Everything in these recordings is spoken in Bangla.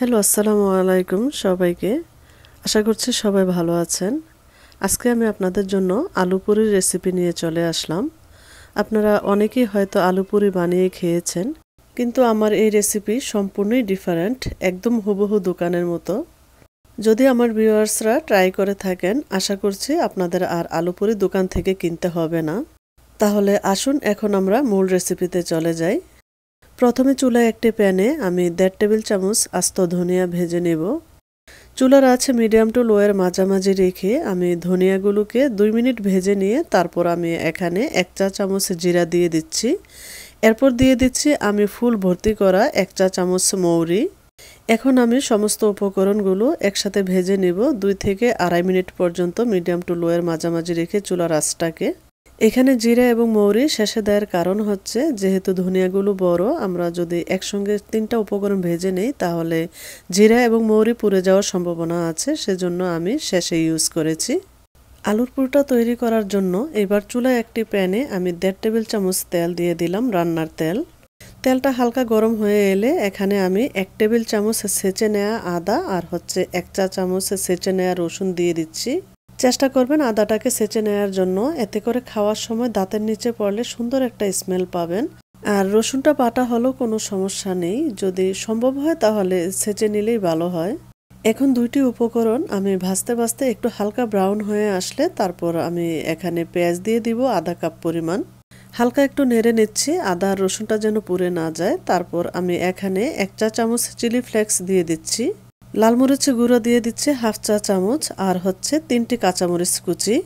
হ্যালো আসসালামু আলাইকুম সবাইকে আশা করছি সবাই ভালো আছেন আজকে আমি আপনাদের জন্য আলু পুরির রেসিপি নিয়ে চলে আসলাম আপনারা অনেকেই হয়তো আলু পুরি বানিয়ে খেয়েছেন কিন্তু আমার এই রেসিপি সম্পূর্ণই ডিফারেন্ট একদম হুবহু দোকানের মতো যদি আমার ভিউয়ার্সরা ট্রাই করে থাকেন আশা করছি আপনাদের আর আলু পুরি দোকান থেকে কিনতে হবে না তাহলে আসুন এখন আমরা মূল রেসিপিতে চলে যাই প্রথমে চুলায় একটি প্যানে আমি দেড় টেবিল চামচ আস্ত ধনিয়া ভেজে নেব চুলার আছে মিডিয়াম টু লোয়ের মাঝামাঝি রেখে আমি ধনিয়াগুলোকে দুই মিনিট ভেজে নিয়ে তারপর আমি এখানে এক চা চামচ জিরা দিয়ে দিচ্ছি এরপর দিয়ে দিচ্ছি আমি ফুল ভর্তি করা এক চা চামচ মৌরি এখন আমি সমস্ত উপকরণগুলো একসাথে ভেজে নেব দুই থেকে আড়াই মিনিট পর্যন্ত মিডিয়াম টু লোয়ের মাঝামাঝি রেখে চুলার আঁচটাকে এখানে জিরা এবং মৌরি শেষে দেওয়ার কারণ হচ্ছে যেহেতু ধনিয়াগুলো বড় আমরা যদি একসঙ্গে তিনটা উপকরণ ভেজে নেই তাহলে জিরা এবং মৌরি পুড়ে যাওয়ার সম্ভাবনা আছে সেজন্য আমি শেষে ইউজ করেছি আলুর পুরটা তৈরি করার জন্য এবার চুলায় একটি প্যানে আমি দেড় টেবিল চামচ তেল দিয়ে দিলাম রান্নার তেল তেলটা হালকা গরম হয়ে এলে এখানে আমি এক টেবিল চামচ সেচে নেওয়া আদা আর হচ্ছে এক চা চামচ সেচে নেওয়া রসুন দিয়ে দিচ্ছি চেষ্টা করবেন আদাটাকে সেচে নেওয়ার জন্য এতে করে খাওয়ার সময় দাঁতের নিচে পড়লে সুন্দর একটা স্মেল পাবেন আর রসুনটা বাটা হলেও কোনো সমস্যা নেই যদি সম্ভব হয় তাহলে সেচে নিলেই ভালো হয় এখন দুইটি উপকরণ আমি ভাজতে ভাজতে একটু হালকা ব্রাউন হয়ে আসলে তারপর আমি এখানে পেঁয়াজ দিয়ে দিব আধা কাপ পরিমাণ হালকা একটু নেড়ে নিচ্ছি আদা আর রসুনটা যেন পুড়ে না যায় তারপর আমি এখানে এক চা চামচ চিলি ফ্লেক্স দিয়ে দিচ্ছি লাল মরিচের গুঁড়ো দিয়ে দিচ্ছে হাফ চা চামচ আর হচ্ছে তিনটি কাঁচামরিচ কুচি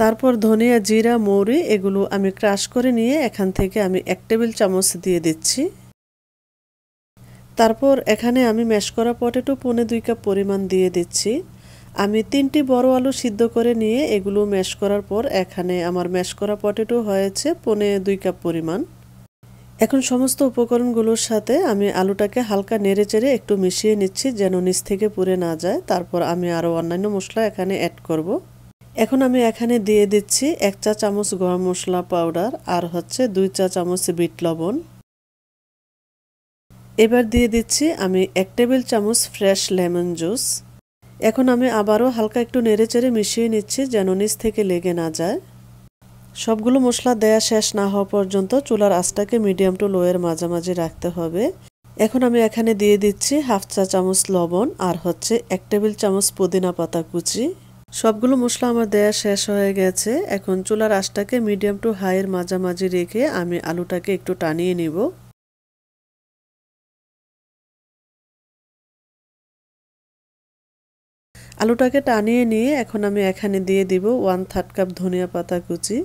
তারপর ধনিয়া জিরা মৌরি এগুলো আমি ক্রাশ করে নিয়ে এখান থেকে আমি এক টেবিল চামচ দিয়ে দিচ্ছি তারপর এখানে আমি ম্যাশ করা পটেটো পনে দুই কাপ পরিমাণ দিয়ে দিচ্ছি আমি তিনটি বড় আলু সিদ্ধ করে নিয়ে এগুলো ম্যাশ করার পর এখানে আমার ম্যাশ করা পটেটো হয়েছে পনে দুই কাপ পরিমাণ এখন সমস্ত উপকরণগুলোর সাথে আমি আলুটাকে হালকা নেড়ে চেড়ে একটু মিশিয়ে নিচ্ছি যেন নিচ থেকে পুড়ে না যায় তারপর আমি আরও অন্যান্য মশলা এখানে অ্যাড করব। এখন আমি এখানে দিয়ে দিচ্ছি এক চা চামচ গরম মশলা পাউডার আর হচ্ছে দুই চা চামচ বিট লবণ এবার দিয়ে দিচ্ছি আমি এক টেবিল চামচ ফ্রেশ লেমন জুস এখন আমি আবারও হালকা একটু নেড়ে চেড়ে মিশিয়ে নিচ্ছি যেন নিচ থেকে লেগে না যায় সবগুলো মশলা দেয়া শেষ না হওয়া পর্যন্ত চুলার আঁচটাকে মিডিয়াম টু লোয়ের মাঝামাঝি রাখতে হবে এখন আমি এখানে দিয়ে দিচ্ছি হাফ চা চামচ লবণ আর হচ্ছে এক টেবিল চামচ পুদিনা পাতা কুচি সবগুলো মশলা আমার দেয়া শেষ হয়ে গেছে এখন চুলার আঁচটাকে মিডিয়াম টু হাইয়ের মাঝামাঝি রেখে আমি আলুটাকে একটু টানিয়ে নিব আলুটাকে টানিয়ে নিয়ে এখন আমি এখানে দিয়ে দিব ওয়ান থার্ড কাপ ধনিয়া পাতা কুচি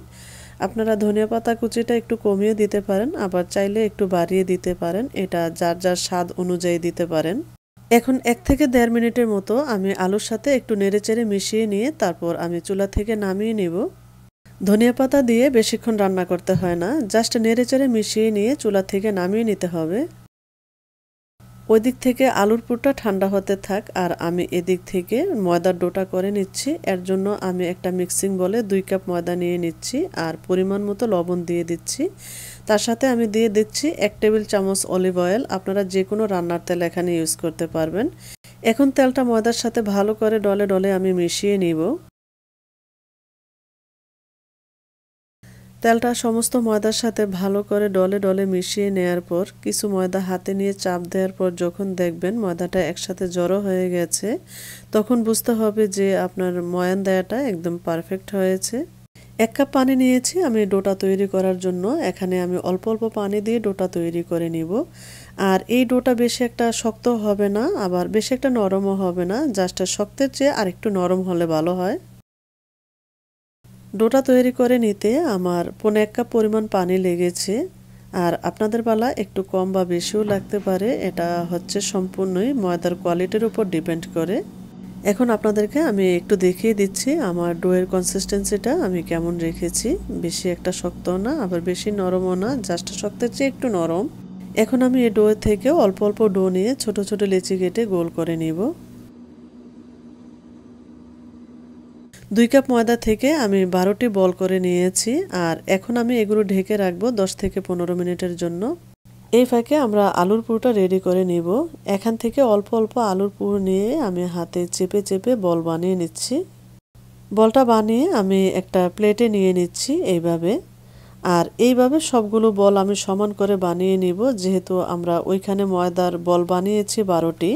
আপনারা ধনিয়া পাতা কুচিটা একটু কমিয়ে দিতে পারেন আবার চাইলে একটু বাড়িয়ে দিতে পারেন এটা যার যার স্বাদ অনুযায়ী দিতে পারেন এখন এক থেকে দেড় মিনিটের মতো আমি আলুর সাথে একটু নেড়েচেড়ে মিশিয়ে নিয়ে তারপর আমি চুলা থেকে নামিয়ে নেব ধনিয়া পাতা দিয়ে বেশিক্ষণ রান্না করতে হয় না জাস্ট নেড়েচেড়ে মিশিয়ে নিয়ে চুলা থেকে নামিয়ে নিতে হবে ওই দিক থেকে আলুর পুরটা ঠান্ডা হতে থাক আর আমি এদিক থেকে ময়দার ডোটা করে নিচ্ছি এর জন্য আমি একটা মিক্সিং বলে দুই কাপ ময়দা নিয়ে নিচ্ছি আর পরিমাণ মতো লবণ দিয়ে দিচ্ছি তার সাথে আমি দিয়ে দিচ্ছি এক টেবিল চামচ অলিভ অয়েল আপনারা যে কোনো রান্নার তেল এখানে ইউজ করতে পারবেন এখন তেলটা ময়দার সাথে ভালো করে ডলে ডলে আমি মিশিয়ে নিব তেলটা সমস্ত ময়দার সাথে ভালো করে ডলে ডলে মিশিয়ে নেয়ার পর কিছু ময়দা হাতে নিয়ে চাপ দেওয়ার পর যখন দেখবেন ময়দাটা একসাথে জড়ো হয়ে গেছে তখন বুঝতে হবে যে আপনার ময়ান দেয়াটা একদম পারফেক্ট হয়েছে এক কাপ পানি নিয়েছি আমি ডোটা তৈরি করার জন্য এখানে আমি অল্প অল্প পানি দিয়ে ডোটা তৈরি করে নিব আর এই ডোটা বেশি একটা শক্ত হবে না আবার বেশি একটা নরমও হবে না জাস্ট শক্তের চেয়ে আরেকটু নরম হলে ভালো হয় ডোটা তৈরি করে নিতে আমার পোনে এক কাপ পরিমাণ পানি লেগেছে আর আপনাদের বেলা একটু কম বা বেশিও লাগতে পারে এটা হচ্ছে সম্পূর্ণই ময়দার কোয়ালিটির উপর ডিপেন্ড করে এখন আপনাদেরকে আমি একটু দেখিয়ে দিচ্ছি আমার ডোয়ের কনসিস্টেন্সিটা আমি কেমন রেখেছি বেশি একটা শক্ত না আবার বেশি নরমও না জাস্ট শক্তের চেয়ে একটু নরম এখন আমি এই ডোয়ের থেকে অল্প অল্প ডো নিয়ে ছোট ছোট লেচি কেটে গোল করে নিব দুই কাপ ময়দা থেকে আমি বারোটি বল করে নিয়েছি আর এখন আমি এগুলো ঢেকে রাখবো দশ থেকে পনেরো মিনিটের জন্য এই ফাঁকে আমরা আলুর পুরোটা রেডি করে নিব এখান থেকে অল্প অল্প আলুর পুর নিয়ে আমি হাতে চেপে চেপে বল বানিয়ে নিচ্ছি বলটা বানিয়ে আমি একটা প্লেটে নিয়ে নিচ্ছি এইভাবে আর এইভাবে সবগুলো বল আমি সমান করে বানিয়ে নিব যেহেতু আমরা ওইখানে ময়দার বল বানিয়েছি বারোটি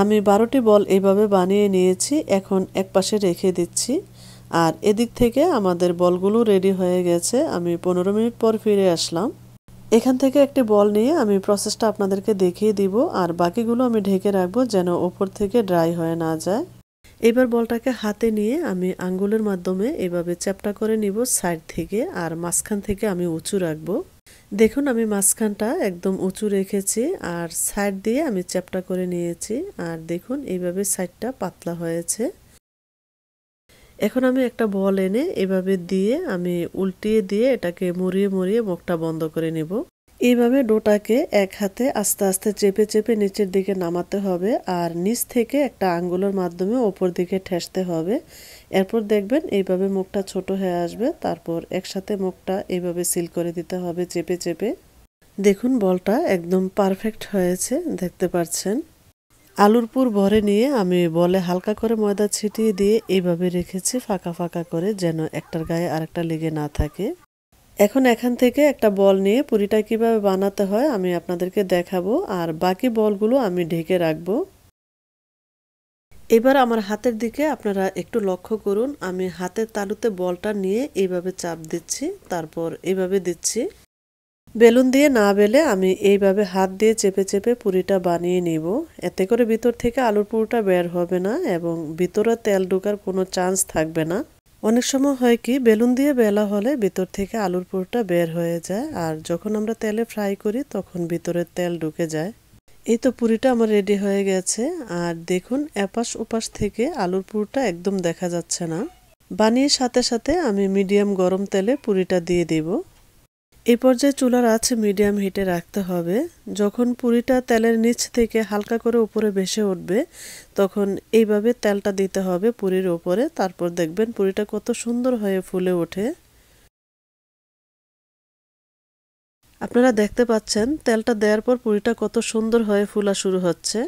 আমি বারোটি বল এইভাবে বানিয়ে নিয়েছি এখন এক পাশে রেখে দিচ্ছি আর এদিক থেকে আমাদের বলগুলো রেডি হয়ে গেছে আমি পনেরো মিনিট পর ফিরে আসলাম এখান থেকে একটি বল নিয়ে আমি প্রসেসটা আপনাদেরকে দেখিয়ে দিব আর বাকিগুলো আমি ঢেকে রাখবো যেন ওপর থেকে ড্রাই হয়ে না যায় এবার বলটাকে হাতে নিয়ে আমি আঙ্গুলের মাধ্যমে এভাবে চ্যাপটা করে নিব সাইড থেকে আর মাঝখান থেকে আমি উঁচু রাখবো দেখুন আমি মাঝখানটা একদম উঁচু রেখেছি আর সাইড দিয়ে আমি চ্যাপটা করে নিয়েছি আর দেখুন এইভাবে সাইডটা পাতলা হয়েছে এখন আমি একটা বল এনে এভাবে দিয়ে আমি উল্টিয়ে দিয়ে এটাকে মরিয়ে মরিয়ে মুখটা বন্ধ করে নেব এইভাবে ডোটাকে এক হাতে আস্তে আস্তে চেপে চেপে নিচের দিকে নামাতে হবে আর নিচ থেকে একটা আঙ্গুলের মাধ্যমে ওপর দিকে ঠেসতে হবে এরপর দেখবেন এইভাবে মুখটা ছোট হয়ে আসবে তারপর একসাথে মুখটা এইভাবে সিল করে দিতে হবে চেপে চেপে দেখুন বলটা একদম পারফেক্ট হয়েছে দেখতে পাচ্ছেন আলুর পুর ভরে নিয়ে আমি বলে হালকা করে ময়দা ছিটিয়ে দিয়ে এইভাবে রেখেছি ফাঁকা ফাঁকা করে যেন একটার গায়ে আরেকটা লেগে না থাকে এখন এখান থেকে একটা বল নিয়ে পুরিটা কিভাবে বানাতে হয় আমি আপনাদেরকে দেখাবো আর বাকি বলগুলো আমি ঢেকে রাখবো এবার আমার হাতের দিকে আপনারা একটু লক্ষ্য করুন আমি হাতের তালুতে বলটা নিয়ে এইভাবে চাপ দিচ্ছি তারপর এইভাবে দিচ্ছি বেলুন দিয়ে না বেলে আমি এইভাবে হাত দিয়ে চেপে চেপে পুরিটা বানিয়ে নিব এতে করে ভিতর থেকে আলুর পুরোটা বের হবে না এবং ভিতরে তেল ঢোকার কোনো চান্স থাকবে না অনেক সময় হয় কি বেলুন দিয়ে বেলা হলে ভিতর থেকে আলুর পুরোটা বের হয়ে যায় আর যখন আমরা তেলে ফ্রাই করি তখন ভিতরে তেল ঢুকে যায় এই তো পুরিটা আমার রেডি হয়ে গেছে আর দেখুন এপাশ ওপাশ থেকে আলুর পুরটা একদম দেখা যাচ্ছে না বানিয়ে সাথে সাথে আমি মিডিয়াম গরম তেলে পুরিটা দিয়ে দেব এই পর্যায়ে চুলার আছে মিডিয়াম হিটে রাখতে হবে যখন পুরিটা তেলের নিচ থেকে হালকা করে উপরে ভেসে উঠবে তখন এইভাবে তেলটা দিতে হবে পুরির ওপরে তারপর দেখবেন পুরিটা কত সুন্দর হয়ে ফুলে ওঠে আপনারা দেখতে পাচ্ছেন তেলটা দেওয়ার পর পুরিটা কত সুন্দর হয়ে ফুলা শুরু হচ্ছে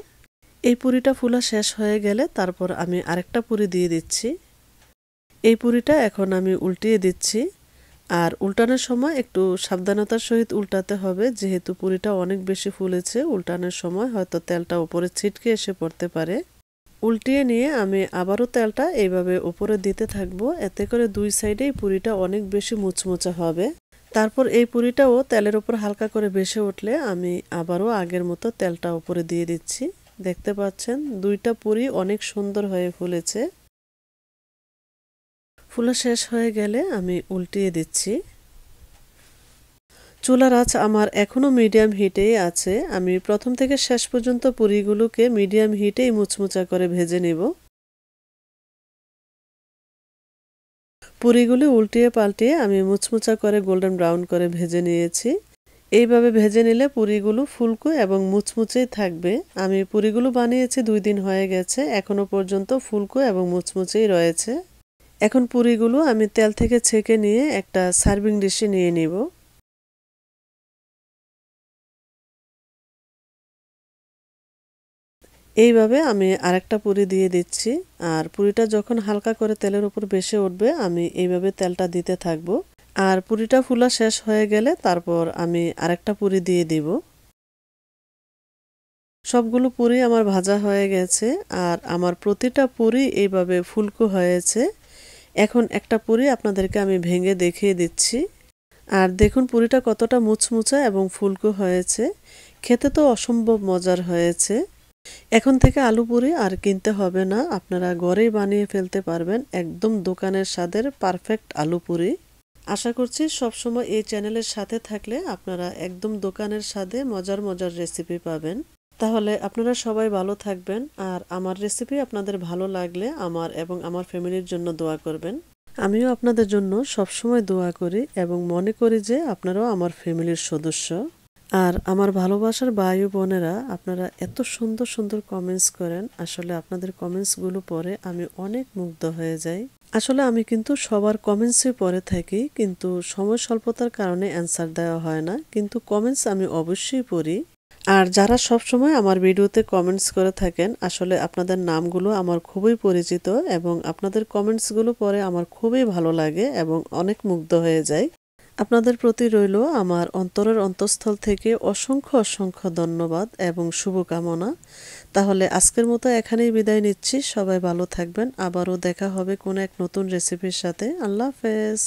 এই পুরিটা ফুলা শেষ হয়ে গেলে তারপর আমি আরেকটা পুরি দিয়ে দিচ্ছি এই পুরিটা এখন আমি উল্টিয়ে দিচ্ছি আর উল্টানোর সময় একটু সাবধানতার সহিত উল্টাতে হবে যেহেতু পুরিটা অনেক বেশি ফুলেছে উল্টানোর সময় হয়তো তেলটা উপরে ছিটকে এসে পড়তে পারে উল্টিয়ে নিয়ে আমি আবারও তেলটা এইভাবে উপরে দিতে থাকবো এতে করে দুই সাইডেই পুরিটা অনেক বেশি মুচমুচা হবে তারপর এই পুরিটাও তেলের উপর হালকা করে বেশে উঠলে আমি আবারও আগের মতো তেলটা উপরে দিয়ে দিচ্ছি দেখতে পাচ্ছেন দুইটা পুরি অনেক সুন্দর হয়ে ফুলেছে ফুলা শেষ হয়ে গেলে আমি উল্টিয়ে দিচ্ছি চুলার আঁচ আমার এখনও মিডিয়াম হিটেই আছে আমি প্রথম থেকে শেষ পর্যন্ত পুরিগুলোকে মিডিয়াম হিটেই মুচমুচা করে ভেজে নেব পুরিগুলি উল্টিয়ে পাল্টিয়ে আমি মুচমুচা করে গোল্ডেন ব্রাউন করে ভেজে নিয়েছি এইভাবে ভেজে নিলে পুরিগুলো ফুলকো এবং মুচমুচেই থাকবে আমি পুরিগুলো বানিয়েছি দুই দিন হয়ে গেছে এখনও পর্যন্ত ফুলকো এবং মুচমুচেই রয়েছে এখন পুরিগুলো আমি তেল থেকে ছেঁকে নিয়ে একটা সার্ভিং ডিশে নিয়ে নিব এইভাবে আমি আরেকটা পুরি দিয়ে দিচ্ছি আর পুরিটা যখন হালকা করে তেলের উপর বেশে উঠবে আমি এইভাবে তেলটা দিতে থাকব আর পুরিটা ফুলা শেষ হয়ে গেলে তারপর আমি আরেকটা পুরি দিয়ে দিব সবগুলো পুরি আমার ভাজা হয়ে গেছে আর আমার প্রতিটা পুরি এইভাবে ফুলকো হয়েছে এখন একটা পুরি আপনাদেরকে আমি ভেঙে দেখিয়ে দিচ্ছি আর দেখুন পুরিটা কতটা মুচমুচা এবং ফুলকো হয়েছে খেতে তো অসম্ভব মজার হয়েছে এখন থেকে আলু পুরি আর কিনতে হবে না আপনারা ঘরেই বানিয়ে ফেলতে পারবেন একদম দোকানের স্বাদের পারফেক্ট আলু পুরি আশা করছি সবসময় এই চ্যানেলের সাথে থাকলে আপনারা একদম দোকানের স্বাদে মজার মজার রেসিপি পাবেন তাহলে আপনারা সবাই ভালো থাকবেন আর আমার রেসিপি আপনাদের ভালো লাগলে আমার এবং আমার ফ্যামিলির জন্য দোয়া করবেন আমিও আপনাদের জন্য সবসময় দোয়া করি এবং মনে করি যে আপনারাও আমার ফ্যামিলির সদস্য আর আমার ভালোবাসার বায়ু বোনেরা আপনারা এত সুন্দর সুন্দর কমেন্টস করেন আসলে আপনাদের কমেন্টসগুলো পরে আমি অনেক মুগ্ধ হয়ে যাই আসলে আমি কিন্তু সবার কমেন্টসে পরে থাকি কিন্তু সময় স্বল্পতার কারণে অ্যান্সার দেওয়া হয় না কিন্তু কমেন্টস আমি অবশ্যই পড়ি আর যারা সবসময় আমার ভিডিওতে কমেন্টস করে থাকেন আসলে আপনাদের নামগুলো আমার খুবই পরিচিত এবং আপনাদের কমেন্টসগুলো পরে আমার খুবই ভালো লাগে এবং অনেক মুগ্ধ হয়ে যায় আপনাদের প্রতি রইল আমার অন্তরের অন্তঃস্থল থেকে অসংখ্য অসংখ্য ধন্যবাদ এবং শুভকামনা তাহলে আজকের মতো এখানেই বিদায় নিচ্ছি সবাই ভালো থাকবেন আবারও দেখা হবে কোনো এক নতুন রেসিপির সাথে আল্লাহ হাফেজ